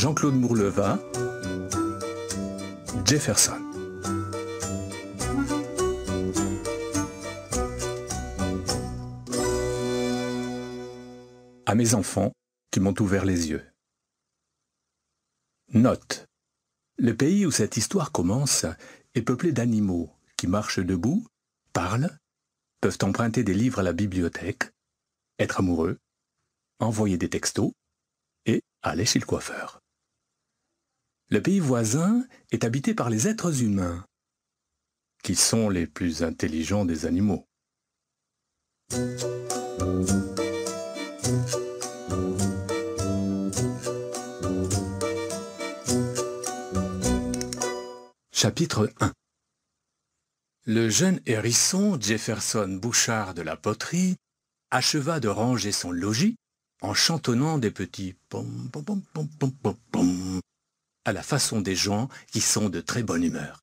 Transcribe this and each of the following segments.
Jean-Claude Mourleva, Jefferson. À mes enfants qui m'ont ouvert les yeux. Note. Le pays où cette histoire commence est peuplé d'animaux qui marchent debout, parlent, peuvent emprunter des livres à la bibliothèque, être amoureux, envoyer des textos et aller chez le coiffeur. Le pays voisin est habité par les êtres humains, qui sont les plus intelligents des animaux. Chapitre 1 Le jeune hérisson Jefferson Bouchard de la poterie acheva de ranger son logis en chantonnant des petits pom pom pom pom pom pom à la façon des gens qui sont de très bonne humeur.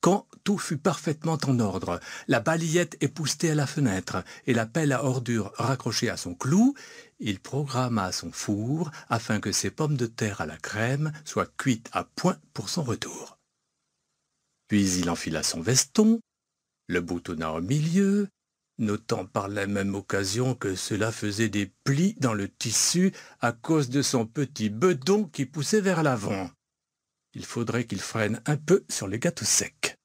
Quand tout fut parfaitement en ordre, la balayette époustée à la fenêtre et la pelle à ordures raccrochée à son clou, il programma son four afin que ses pommes de terre à la crème soient cuites à point pour son retour. Puis il enfila son veston, le boutonna au milieu notant par la même occasion que cela faisait des plis dans le tissu à cause de son petit bedon qui poussait vers l'avant. Il faudrait qu'il freine un peu sur les gâteaux secs.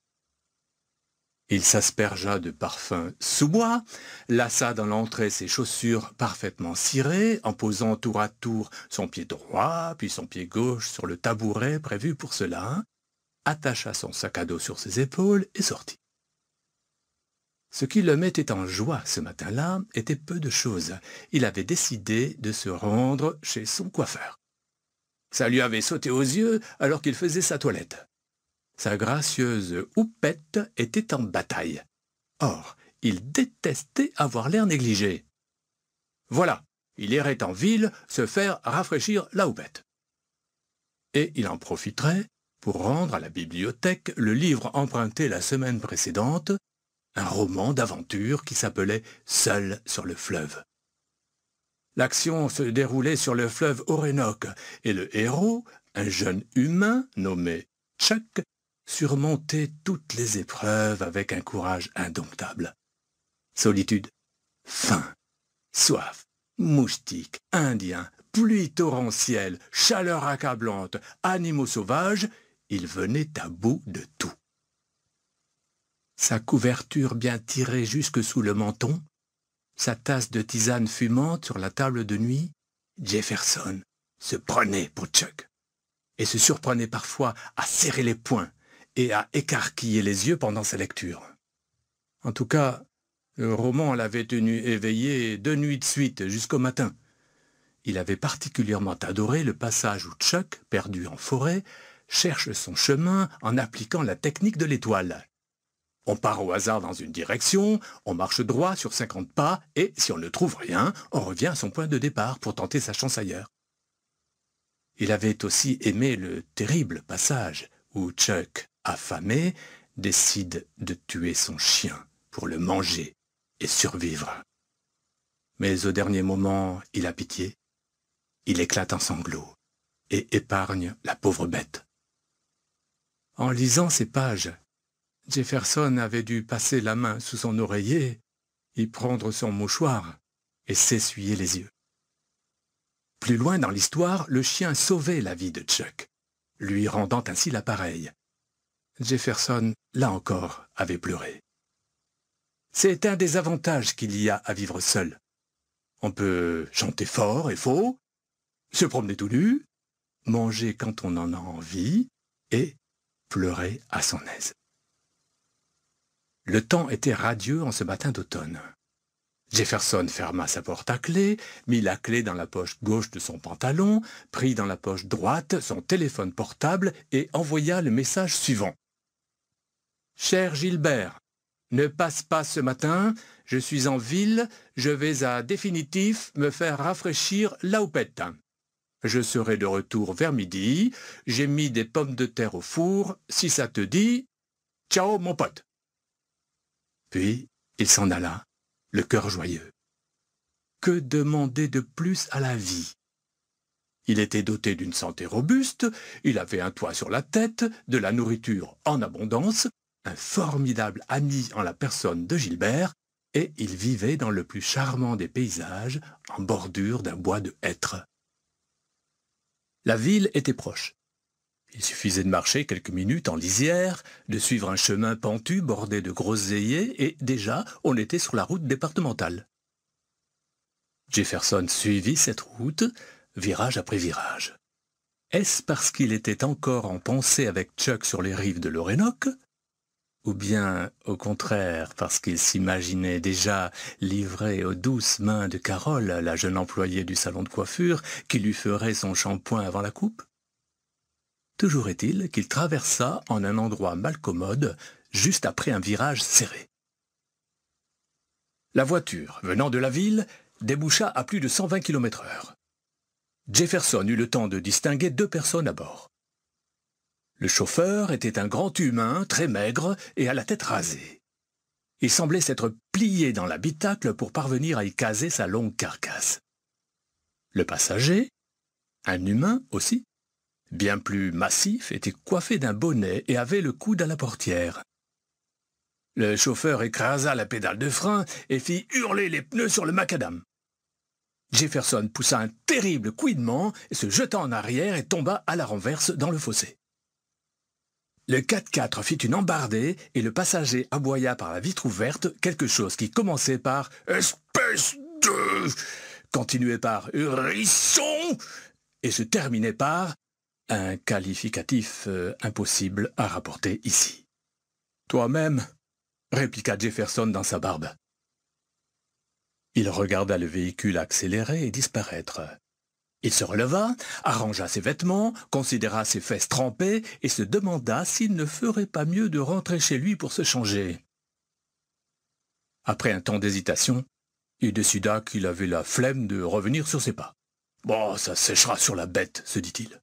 Il s'aspergea de parfum sous-bois, lassa dans l'entrée ses chaussures parfaitement cirées, en posant tour à tour son pied droit, puis son pied gauche sur le tabouret prévu pour cela, attacha son sac à dos sur ses épaules et sortit. Ce qui le mettait en joie ce matin-là était peu de choses. Il avait décidé de se rendre chez son coiffeur. Ça lui avait sauté aux yeux alors qu'il faisait sa toilette. Sa gracieuse houppette était en bataille. Or, il détestait avoir l'air négligé. Voilà, il irait en ville se faire rafraîchir la houppette. Et il en profiterait pour rendre à la bibliothèque le livre emprunté la semaine précédente un roman d'aventure qui s'appelait Seul sur le fleuve. L'action se déroulait sur le fleuve Orénoque, et le héros, un jeune humain nommé Chuck, surmontait toutes les épreuves avec un courage indomptable. Solitude, faim, soif, moustiques, indiens, pluie torrentielle, chaleur accablante, animaux sauvages, il venait à bout de tout sa couverture bien tirée jusque sous le menton, sa tasse de tisane fumante sur la table de nuit, Jefferson se prenait pour Chuck et se surprenait parfois à serrer les poings et à écarquiller les yeux pendant sa lecture. En tout cas, le roman l'avait tenu éveillé deux nuits de suite jusqu'au matin. Il avait particulièrement adoré le passage où Chuck, perdu en forêt, cherche son chemin en appliquant la technique de l'étoile. On part au hasard dans une direction, on marche droit sur 50 pas et, si on ne trouve rien, on revient à son point de départ pour tenter sa chance ailleurs. Il avait aussi aimé le terrible passage où Chuck, affamé, décide de tuer son chien pour le manger et survivre. Mais au dernier moment, il a pitié. Il éclate en sanglots et épargne la pauvre bête. En lisant ces pages Jefferson avait dû passer la main sous son oreiller, y prendre son mouchoir et s'essuyer les yeux. Plus loin dans l'histoire, le chien sauvait la vie de Chuck, lui rendant ainsi l'appareil. Jefferson, là encore, avait pleuré. C'est un des avantages qu'il y a à vivre seul. On peut chanter fort et faux, se promener tout nu, manger quand on en a envie et pleurer à son aise. Le temps était radieux en ce matin d'automne. Jefferson ferma sa porte à clé, mit la clé dans la poche gauche de son pantalon, prit dans la poche droite son téléphone portable et envoya le message suivant. Cher Gilbert, ne passe pas ce matin, je suis en ville, je vais à définitif me faire rafraîchir l'aupette. Je serai de retour vers midi, j'ai mis des pommes de terre au four, si ça te dit, ciao mon pote. Puis il s'en alla, le cœur joyeux. Que demander de plus à la vie Il était doté d'une santé robuste, il avait un toit sur la tête, de la nourriture en abondance, un formidable ami en la personne de Gilbert, et il vivait dans le plus charmant des paysages, en bordure d'un bois de hêtres. La ville était proche. Il suffisait de marcher quelques minutes en lisière, de suivre un chemin pentu bordé de grosses et déjà on était sur la route départementale. Jefferson suivit cette route, virage après virage. Est-ce parce qu'il était encore en pensée avec Chuck sur les rives de l'Orénoque Ou bien, au contraire, parce qu'il s'imaginait déjà livré aux douces mains de Carole, la jeune employée du salon de coiffure, qui lui ferait son shampoing avant la coupe Toujours est-il qu'il traversa en un endroit mal commode, juste après un virage serré. La voiture, venant de la ville, déboucha à plus de 120 km heure. Jefferson eut le temps de distinguer deux personnes à bord. Le chauffeur était un grand humain, très maigre et à la tête rasée. Il semblait s'être plié dans l'habitacle pour parvenir à y caser sa longue carcasse. Le passager, un humain aussi, bien plus massif, était coiffé d'un bonnet et avait le coude à la portière. Le chauffeur écrasa la pédale de frein et fit hurler les pneus sur le macadam. Jefferson poussa un terrible couinement et se jeta en arrière et tomba à la renverse dans le fossé. Le 4x4 fit une embardée et le passager aboya par la vitre ouverte quelque chose qui commençait par « espèce de », continuait par « hurisson et se terminait par un qualificatif euh, impossible à rapporter ici. Toi-même, répliqua Jefferson dans sa barbe. Il regarda le véhicule accélérer et disparaître. Il se releva, arrangea ses vêtements, considéra ses fesses trempées et se demanda s'il ne ferait pas mieux de rentrer chez lui pour se changer. Après un temps d'hésitation, il décida qu'il avait la flemme de revenir sur ses pas. Bon, ça séchera sur la bête, se dit-il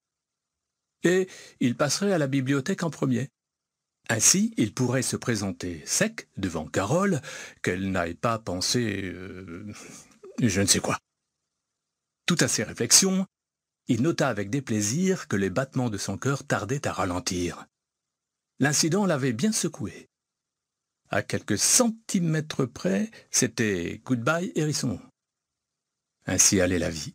et il passerait à la bibliothèque en premier. Ainsi, il pourrait se présenter sec devant Carole, qu'elle n'aille pas penser... Euh, je ne sais quoi. Tout à ses réflexions, il nota avec déplaisir que les battements de son cœur tardaient à ralentir. L'incident l'avait bien secoué. À quelques centimètres près, c'était goodbye hérisson. Ainsi allait la vie.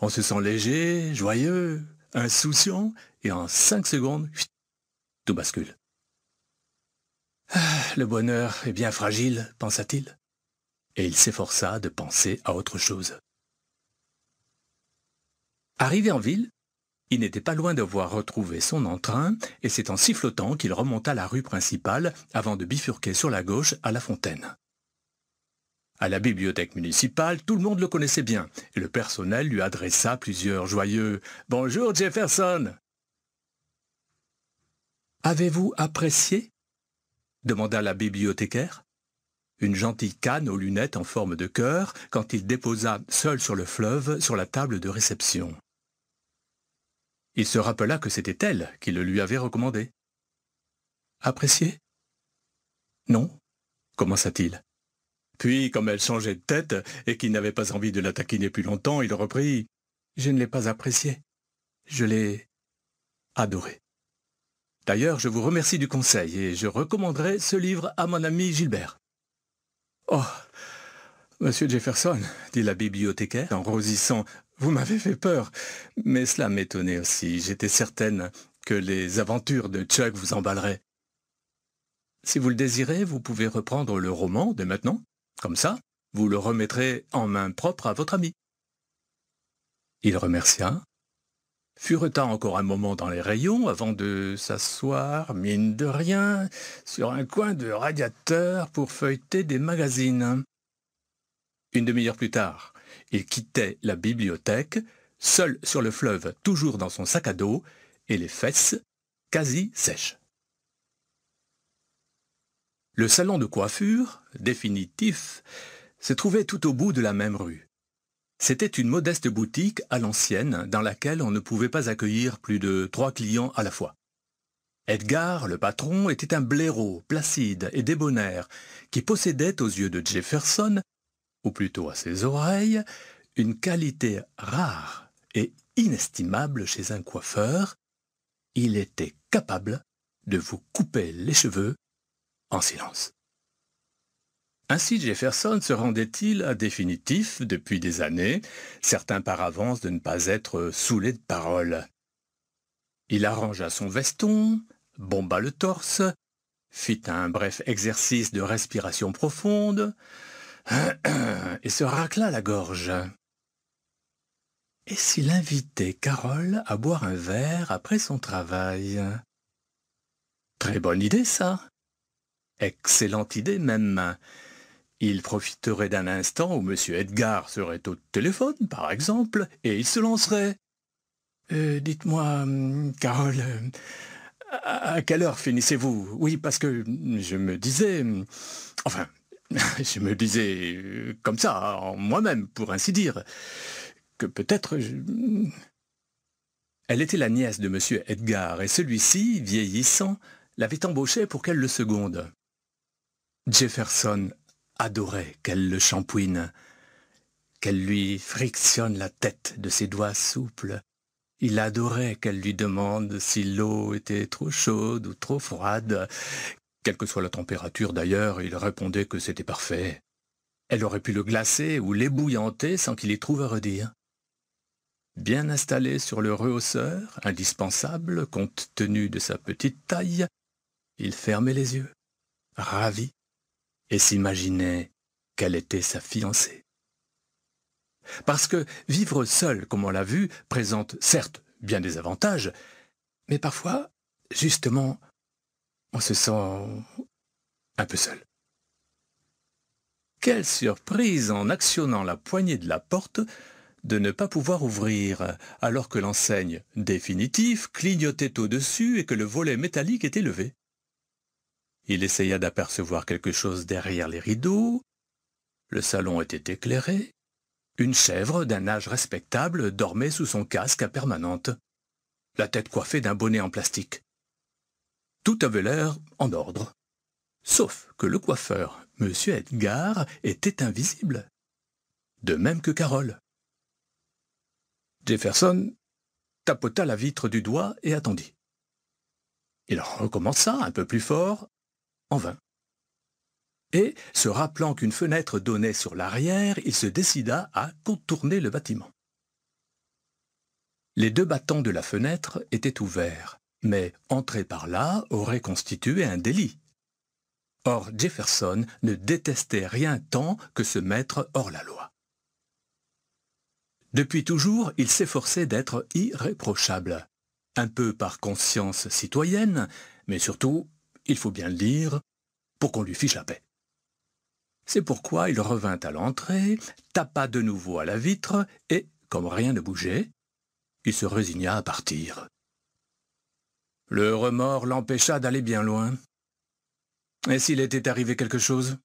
On se sent léger, joyeux, insouciant, et en cinq secondes, tout bascule. Ah, le bonheur est bien fragile, pensa-t-il, et il s'efforça de penser à autre chose. Arrivé en ville, il n'était pas loin de voir retrouver son entrain, et c'est en sifflotant qu'il remonta la rue principale avant de bifurquer sur la gauche à la fontaine. À la bibliothèque municipale, tout le monde le connaissait bien, et le personnel lui adressa plusieurs joyeux ⁇ Bonjour Jefferson !⁇ Avez-vous apprécié demanda la bibliothécaire. Une gentille canne aux lunettes en forme de cœur quand il déposa, seul sur le fleuve, sur la table de réception. Il se rappela que c'était elle qui le lui avait recommandé. Apprécié Non, commença-t-il. Puis, comme elle changeait de tête et qu'il n'avait pas envie de la taquiner plus longtemps, il reprit ⁇ Je ne l'ai pas appréciée. Je l'ai adorée. D'ailleurs, je vous remercie du conseil et je recommanderai ce livre à mon ami Gilbert. ⁇ Oh Monsieur Jefferson, dit la bibliothécaire en rosissant, vous m'avez fait peur. Mais cela m'étonnait aussi. J'étais certaine que les aventures de Chuck vous emballeraient. Si vous le désirez, vous pouvez reprendre le roman dès maintenant. Comme ça, vous le remettrez en main propre à votre ami. Il remercia, fureta encore un moment dans les rayons avant de s'asseoir, mine de rien, sur un coin de radiateur pour feuilleter des magazines. Une demi-heure plus tard, il quittait la bibliothèque, seul sur le fleuve, toujours dans son sac à dos, et les fesses quasi sèches. Le salon de coiffure, définitif, se trouvait tout au bout de la même rue. C'était une modeste boutique à l'ancienne dans laquelle on ne pouvait pas accueillir plus de trois clients à la fois. Edgar, le patron, était un blaireau, placide et débonnaire, qui possédait aux yeux de Jefferson, ou plutôt à ses oreilles, une qualité rare et inestimable chez un coiffeur. Il était capable de vous couper les cheveux silence. Ainsi Jefferson se rendait-il à définitif depuis des années, certains par avance de ne pas être saoulé de paroles. Il arrangea son veston, bomba le torse, fit un bref exercice de respiration profonde et se racla la gorge. Et s'il invitait Carole à boire un verre après son travail Très bonne idée, ça Excellente idée même. Il profiterait d'un instant où M. Edgar serait au téléphone, par exemple, et il se lancerait. Euh, dites-moi, hum, Carole, à quelle heure finissez-vous Oui, parce que je me disais... Hum, enfin, je me disais euh, comme ça, en moi-même, pour ainsi dire, que peut-être... Hum, Elle était la nièce de M. Edgar, et celui-ci, vieillissant, l'avait embauchée pour qu'elle le seconde. Jefferson adorait qu'elle le champouine, qu'elle lui frictionne la tête de ses doigts souples. Il adorait qu'elle lui demande si l'eau était trop chaude ou trop froide. Quelle que soit la température d'ailleurs, il répondait que c'était parfait. Elle aurait pu le glacer ou l'ébouillanter sans qu'il y trouve à redire. Bien installé sur le rehausseur, indispensable compte tenu de sa petite taille, il fermait les yeux, ravi et s'imaginait qu'elle était sa fiancée. Parce que vivre seul, comme on l'a vu, présente certes bien des avantages, mais parfois, justement, on se sent un peu seul. Quelle surprise en actionnant la poignée de la porte de ne pas pouvoir ouvrir, alors que l'enseigne définitive clignotait au-dessus et que le volet métallique était levé. Il essaya d'apercevoir quelque chose derrière les rideaux. Le salon était éclairé. Une chèvre d'un âge respectable dormait sous son casque à permanente, la tête coiffée d'un bonnet en plastique. Tout avait l'air en ordre. Sauf que le coiffeur, M. Edgar, était invisible. De même que Carole. Jefferson tapota la vitre du doigt et attendit. Il recommença un peu plus fort, en vain. Et, se rappelant qu'une fenêtre donnait sur l'arrière, il se décida à contourner le bâtiment. Les deux battants de la fenêtre étaient ouverts, mais entrer par là aurait constitué un délit. Or Jefferson ne détestait rien tant que se mettre hors la loi. Depuis toujours, il s'efforçait d'être irréprochable, un peu par conscience citoyenne, mais surtout il faut bien le dire, pour qu'on lui fiche la paix. C'est pourquoi il revint à l'entrée, tapa de nouveau à la vitre, et, comme rien ne bougeait, il se résigna à partir. Le remords l'empêcha d'aller bien loin. Et s'il était arrivé quelque chose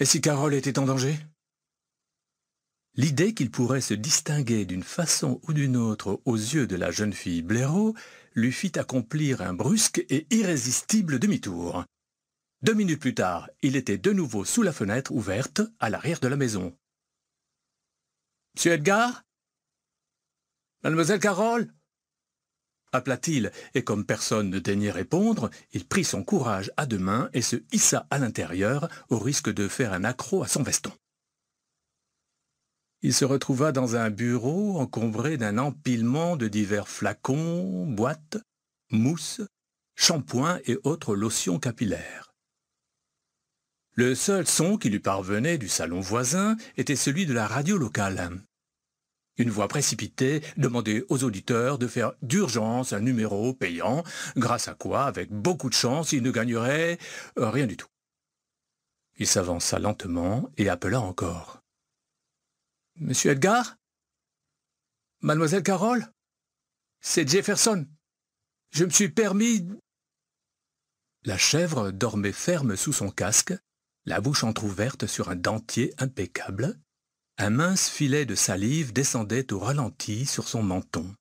Et si Carole était en danger L'idée qu'il pourrait se distinguer d'une façon ou d'une autre aux yeux de la jeune fille Blaireau lui fit accomplir un brusque et irrésistible demi-tour. Deux minutes plus tard, il était de nouveau sous la fenêtre ouverte à l'arrière de la maison. Monsieur Edgar Mademoiselle Carole appela-t-il, et comme personne ne daignait répondre, il prit son courage à deux mains et se hissa à l'intérieur, au risque de faire un accroc à son veston. Il se retrouva dans un bureau encombré d'un empilement de divers flacons, boîtes, mousses, shampoings et autres lotions capillaires. Le seul son qui lui parvenait du salon voisin était celui de la radio locale. Une voix précipitée demandait aux auditeurs de faire d'urgence un numéro payant, grâce à quoi, avec beaucoup de chance, il ne gagnerait euh, rien du tout. Il s'avança lentement et appela encore. Monsieur Edgar Mademoiselle Carole C'est Jefferson. Je me suis permis... La chèvre dormait ferme sous son casque, la bouche entr'ouverte sur un dentier impeccable. Un mince filet de salive descendait au ralenti sur son menton.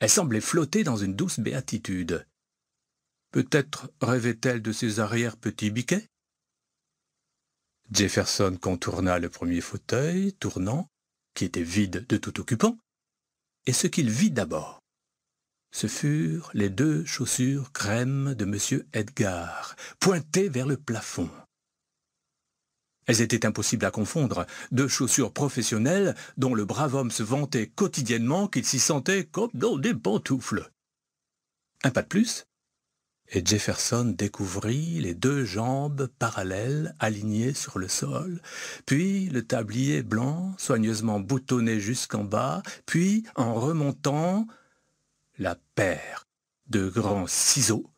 Elle semblait flotter dans une douce béatitude. Peut-être rêvait-elle de ses arrière-petits biquets Jefferson contourna le premier fauteuil tournant, qui était vide de tout occupant, et ce qu'il vit d'abord, ce furent les deux chaussures crème de M. Edgar, pointées vers le plafond. Elles étaient impossibles à confondre, deux chaussures professionnelles dont le brave homme se vantait quotidiennement qu'il s'y sentait comme dans des pantoufles. Un pas de plus, et Jefferson découvrit les deux jambes parallèles alignées sur le sol, puis le tablier blanc soigneusement boutonné jusqu'en bas, puis en remontant la paire de grands ciseaux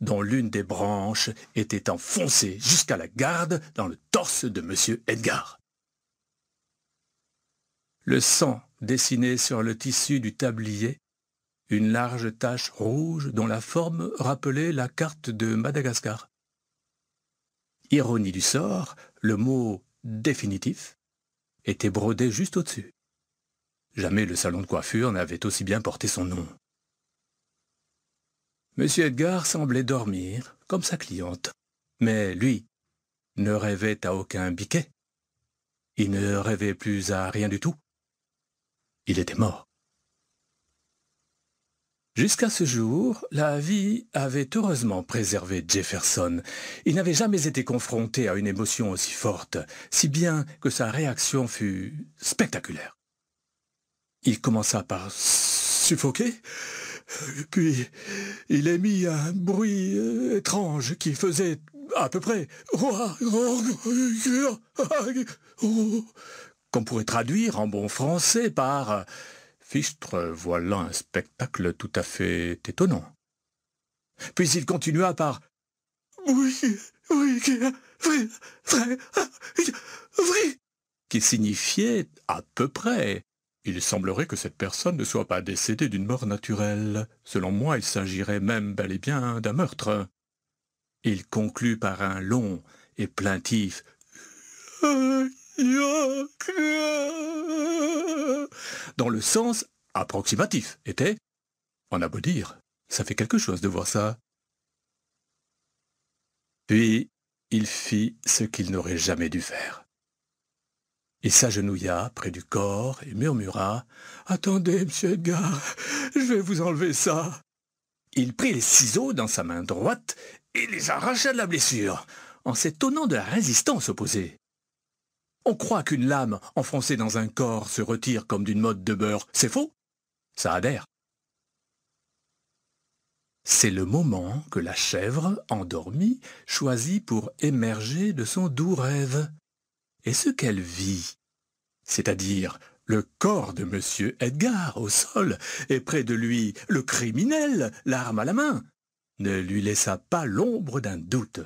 dont l'une des branches était enfoncée jusqu'à la garde dans le torse de M. Edgar. Le sang dessiné sur le tissu du tablier une large tache rouge dont la forme rappelait la carte de Madagascar. Ironie du sort, le mot « définitif » était brodé juste au-dessus. Jamais le salon de coiffure n'avait aussi bien porté son nom. Monsieur Edgar semblait dormir, comme sa cliente, mais lui ne rêvait à aucun biquet. Il ne rêvait plus à rien du tout. Il était mort. Jusqu'à ce jour, la vie avait heureusement préservé Jefferson. Il n'avait jamais été confronté à une émotion aussi forte, si bien que sa réaction fut spectaculaire. Il commença par suffoquer, puis il émit un bruit euh, étrange qui faisait à peu près qu'on pourrait traduire en bon français par Fichtre, voilà un spectacle tout à fait étonnant. Puis il continua par Oui, oui, vrai, vrai, vrai, qui signifiait à peu près. Il semblerait que cette personne ne soit pas décédée d'une mort naturelle. Selon moi, il s'agirait même bel et bien d'un meurtre. Il conclut par un long et plaintif euh, dans le sens approximatif était On a beau dire, ça fait quelque chose de voir ça. Puis il fit ce qu'il n'aurait jamais dû faire. Il s'agenouilla près du corps et murmura « Attendez, monsieur Edgar, je vais vous enlever ça !» Il prit les ciseaux dans sa main droite et les arracha de la blessure, en s'étonnant de la résistance opposée. On croit qu'une lame enfoncée dans un corps se retire comme d'une mode de beurre. C'est faux. Ça adhère. C'est le moment que la chèvre, endormie, choisit pour émerger de son doux rêve. Et ce qu'elle vit, c'est-à-dire le corps de M. Edgar au sol, et près de lui le criminel, l'arme à la main, ne lui laissa pas l'ombre d'un doute.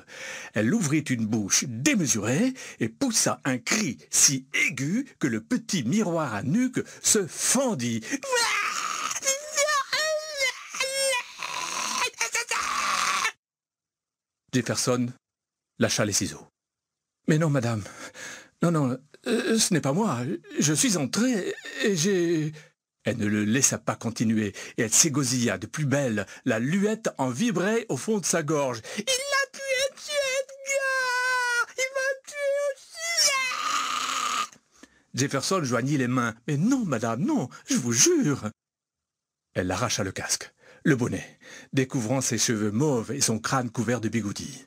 Elle ouvrit une bouche démesurée et poussa un cri si aigu que le petit miroir à nuque se fendit. Jefferson lâcha les ciseaux. Mais non, madame. Non, non, euh, ce n'est pas moi. Je suis entré et j'ai... Elle ne le laissa pas continuer et elle s'égosilla de plus belle. La luette en vibrait au fond de sa gorge. Il l'a tué, tué, Edgar Il m'a tué aussi ah Jefferson joignit les mains. Mais non, madame, non, je vous jure Elle arracha le casque, le bonnet, découvrant ses cheveux mauves et son crâne couvert de bigoudis.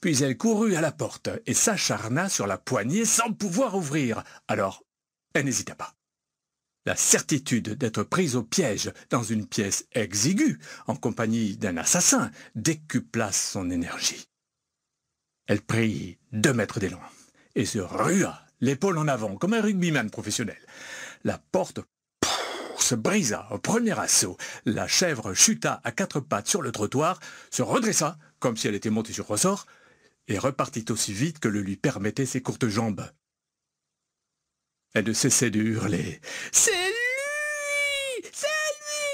Puis elle courut à la porte et s'acharna sur la poignée sans pouvoir ouvrir. Alors, elle n'hésita pas. La certitude d'être prise au piège dans une pièce exiguë, en compagnie d'un assassin, décupla son énergie. Elle prit deux mètres d'élan et se rua, l'épaule en avant, comme un rugbyman professionnel. La porte se brisa au premier assaut. La chèvre chuta à quatre pattes sur le trottoir, se redressa, comme si elle était montée sur ressort, et repartit aussi vite que le lui permettaient ses courtes jambes. Elle ne cessait de hurler. C'est lui C'est lui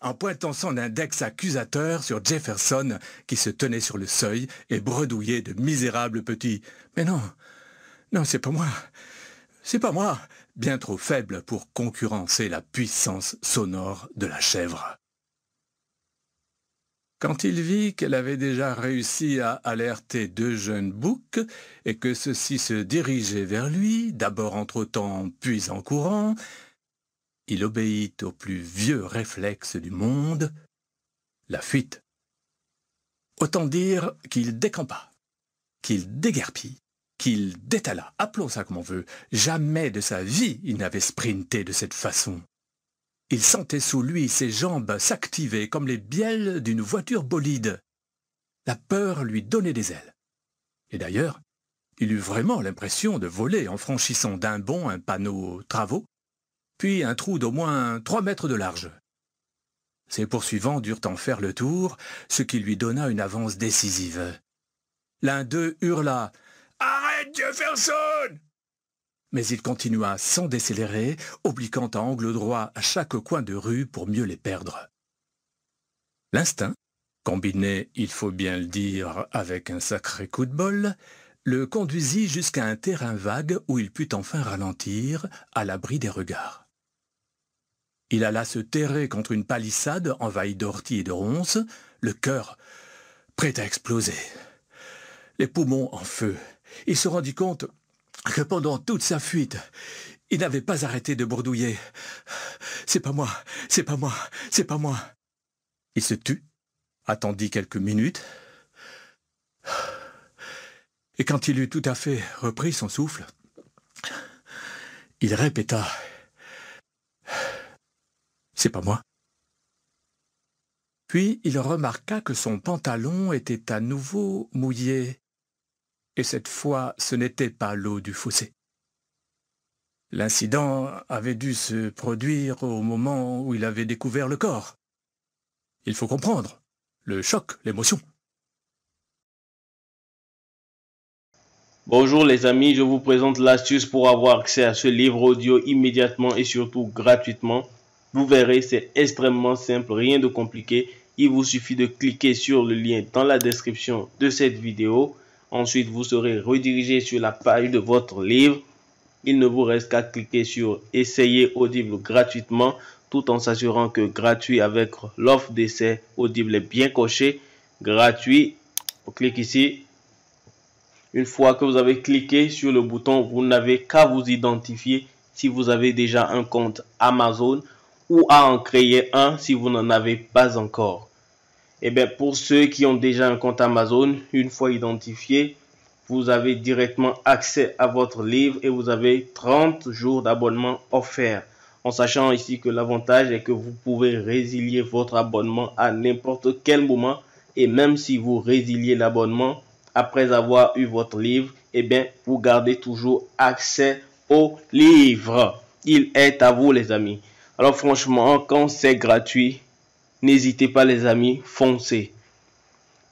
En pointant son index accusateur sur Jefferson, qui se tenait sur le seuil et bredouillait de misérables petits. Mais non Non, c'est pas moi C'est pas moi Bien trop faible pour concurrencer la puissance sonore de la chèvre. Quand il vit qu'elle avait déjà réussi à alerter deux jeunes boucs et que ceux-ci se dirigeaient vers lui, d'abord entre-temps puis en courant, il obéit au plus vieux réflexe du monde, la fuite. Autant dire qu'il décampa, qu'il déguerpit, qu'il détala, appelons ça comme on veut. Jamais de sa vie il n'avait sprinté de cette façon. Il sentait sous lui ses jambes s'activer comme les bielles d'une voiture bolide. La peur lui donnait des ailes. Et d'ailleurs, il eut vraiment l'impression de voler en franchissant d'un bond un panneau travaux, puis un trou d'au moins trois mètres de large. Ses poursuivants durent en faire le tour, ce qui lui donna une avance décisive. L'un d'eux hurla « Arrête, Jefferson mais il continua sans décélérer, obliquant à angle droit à chaque coin de rue pour mieux les perdre. L'instinct, combiné, il faut bien le dire, avec un sacré coup de bol, le conduisit jusqu'à un terrain vague où il put enfin ralentir, à l'abri des regards. Il alla se terrer contre une palissade envahie d'orties et de ronces, le cœur prêt à exploser. Les poumons en feu. Il se rendit compte que pendant toute sa fuite, il n'avait pas arrêté de bourdouiller. C'est pas moi, c'est pas moi, c'est pas moi. Il se tut, attendit quelques minutes, et quand il eut tout à fait repris son souffle, il répéta ⁇ C'est pas moi ⁇ Puis il remarqua que son pantalon était à nouveau mouillé et cette fois ce n'était pas l'eau du fossé. L'incident avait dû se produire au moment où il avait découvert le corps. Il faut comprendre, le choc, l'émotion. Bonjour les amis, je vous présente l'astuce pour avoir accès à ce livre audio immédiatement et surtout gratuitement. Vous verrez, c'est extrêmement simple, rien de compliqué. Il vous suffit de cliquer sur le lien dans la description de cette vidéo. Ensuite, vous serez redirigé sur la page de votre livre. Il ne vous reste qu'à cliquer sur Essayer Audible gratuitement tout en s'assurant que gratuit avec l'offre d'essai Audible est bien coché. Gratuit. On clique ici. Une fois que vous avez cliqué sur le bouton, vous n'avez qu'à vous identifier si vous avez déjà un compte Amazon ou à en créer un si vous n'en avez pas encore. Et eh bien pour ceux qui ont déjà un compte Amazon, une fois identifié, vous avez directement accès à votre livre et vous avez 30 jours d'abonnement offert. En sachant ici que l'avantage est que vous pouvez résilier votre abonnement à n'importe quel moment. Et même si vous résiliez l'abonnement après avoir eu votre livre, eh bien, vous gardez toujours accès au livre. Il est à vous, les amis. Alors franchement, quand c'est gratuit, N'hésitez pas les amis, foncez.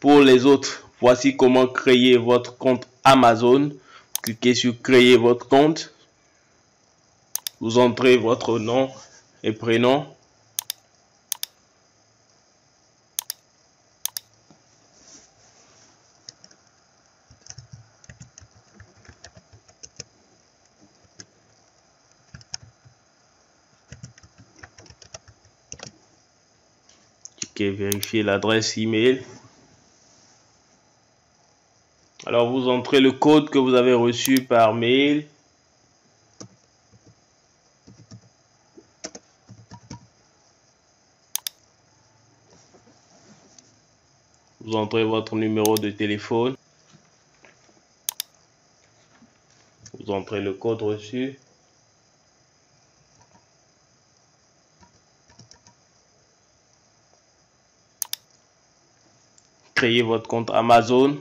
Pour les autres, voici comment créer votre compte Amazon. Cliquez sur créer votre compte. Vous entrez votre nom et prénom. vérifier l'adresse email. Alors vous entrez le code que vous avez reçu par mail. Vous entrez votre numéro de téléphone. Vous entrez le code reçu. créer votre compte Amazon.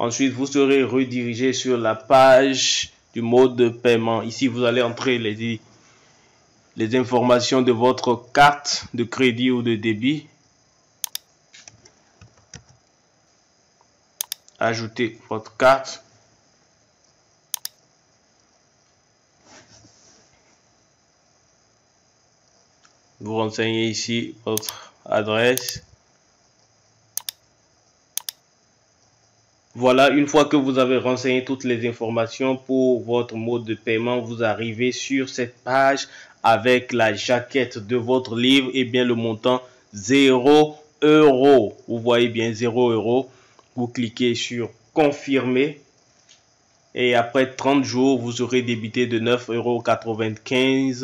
Ensuite, vous serez redirigé sur la page du mode de paiement. Ici, vous allez entrer les, les informations de votre carte de crédit ou de débit. Ajoutez votre carte. Vous renseignez ici votre adresse. Voilà, une fois que vous avez renseigné toutes les informations pour votre mode de paiement, vous arrivez sur cette page avec la jaquette de votre livre et bien le montant 0 euros. Vous voyez bien 0 euros. Vous cliquez sur confirmer et après 30 jours, vous aurez débité de 9,95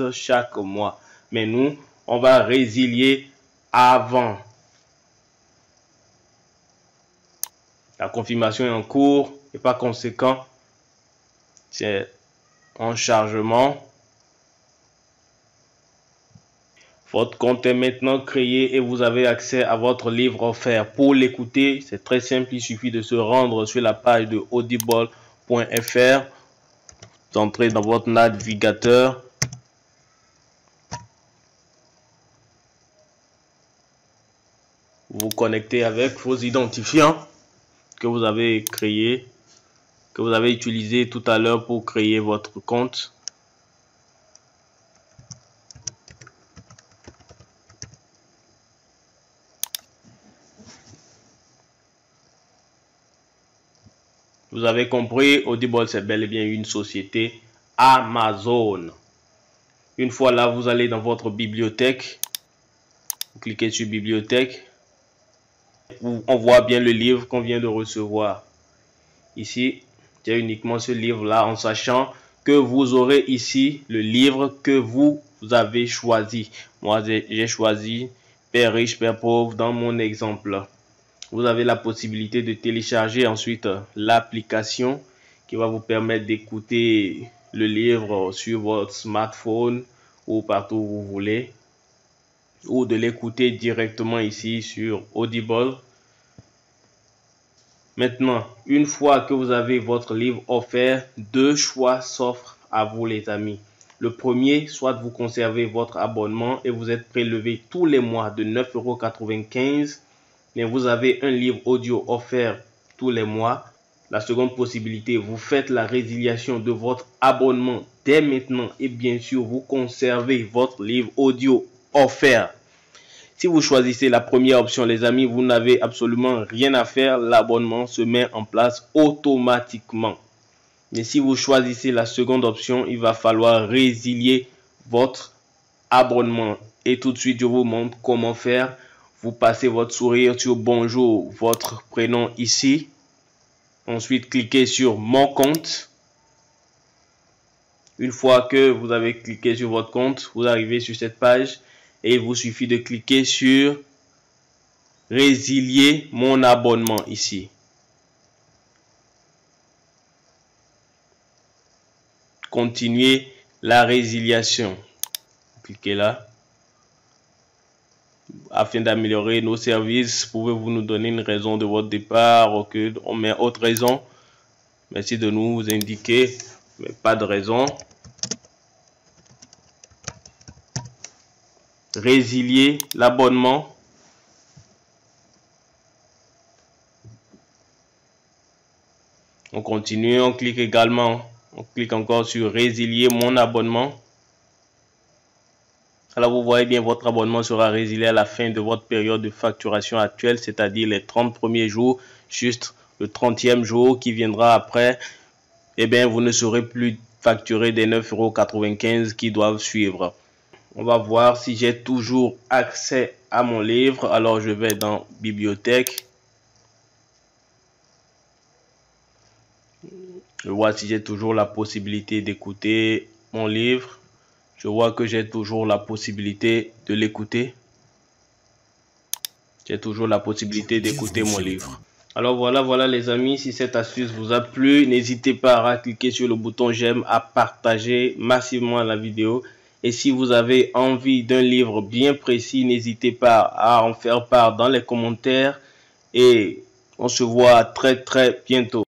euros chaque mois. Mais nous, on va résilier avant. La confirmation est en cours et par conséquent, c'est en chargement. Votre compte est maintenant créé et vous avez accès à votre livre offert. Pour l'écouter, c'est très simple, il suffit de se rendre sur la page de audible.fr. d'entrer dans votre navigateur. Vous connectez avec vos identifiants que vous avez créé, que vous avez utilisé tout à l'heure pour créer votre compte. Vous avez compris, Audible, c'est bel et bien une société Amazon. Une fois là, vous allez dans votre bibliothèque. Vous cliquez sur bibliothèque on voit bien le livre qu'on vient de recevoir. Ici, j'ai uniquement ce livre-là en sachant que vous aurez ici le livre que vous avez choisi. Moi, j'ai choisi Père riche, Père pauvre dans mon exemple. Vous avez la possibilité de télécharger ensuite l'application qui va vous permettre d'écouter le livre sur votre smartphone ou partout où vous voulez ou de l'écouter directement ici sur Audible. Maintenant, une fois que vous avez votre livre offert, deux choix s'offrent à vous les amis. Le premier, soit vous conservez votre abonnement et vous êtes prélevé tous les mois de 9,95€, mais vous avez un livre audio offert tous les mois. La seconde possibilité, vous faites la résiliation de votre abonnement dès maintenant et bien sûr, vous conservez votre livre audio offert. Si vous choisissez la première option, les amis, vous n'avez absolument rien à faire. L'abonnement se met en place automatiquement. Mais si vous choisissez la seconde option, il va falloir résilier votre abonnement. Et tout de suite, je vous montre comment faire. Vous passez votre sourire sur bonjour, votre prénom ici. Ensuite, cliquez sur mon compte. Une fois que vous avez cliqué sur votre compte, vous arrivez sur cette page et il vous suffit de cliquer sur résilier mon abonnement ici. Continuer la résiliation. Cliquez là. Afin d'améliorer nos services, pouvez-vous nous donner une raison de votre départ ou que on autre raison Merci de nous indiquer, mais pas de raison. résilier l'abonnement. On continue, on clique également, on clique encore sur résilier mon abonnement. Alors vous voyez bien, votre abonnement sera résilié à la fin de votre période de facturation actuelle, c'est-à-dire les 30 premiers jours, juste le 30e jour qui viendra après. Eh bien, vous ne serez plus facturé des 9,95 euros qui doivent suivre. On va voir si j'ai toujours accès à mon livre. Alors je vais dans bibliothèque. Je vois si j'ai toujours la possibilité d'écouter mon livre. Je vois que j'ai toujours la possibilité de l'écouter. J'ai toujours la possibilité d'écouter mon livre. Alors voilà, voilà les amis, si cette astuce vous a plu, n'hésitez pas à cliquer sur le bouton j'aime, à partager massivement la vidéo et si vous avez envie d'un livre bien précis, n'hésitez pas à en faire part dans les commentaires. Et on se voit très très bientôt.